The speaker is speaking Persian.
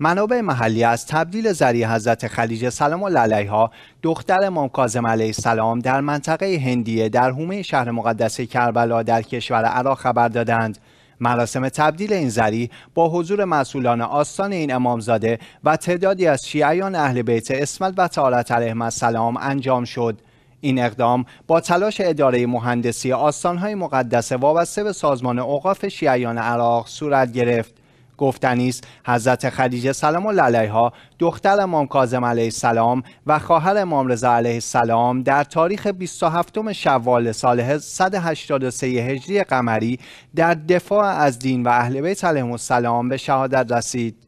منابع محلی از تبدیل زری حضرت خلیج سلام و علیها دختر امام کاظم علیه السلام در منطقه هندیه در حومه شهر مقدس کربلا در کشور عراق خبر دادند مراسم تبدیل این زری با حضور مسئولان آستان این امامزاده و تعدادی از شیعیان اهل بیت اسمت و تعالت علیه السلام انجام شد این اقدام با تلاش اداره مهندسی آستانهای مقدس وابسته به سازمان اوقاف شیعیان عراق صورت گرفت گفتنی است حضرت خدیجه سلام و علیها دختر امام کاظم علیه السلام و خواهر امام رضا علیه السلام در تاریخ 27 شوال سال 183 هجری قمری در دفاع از دین و اهل بیت علیهم السلام به شهادت رسید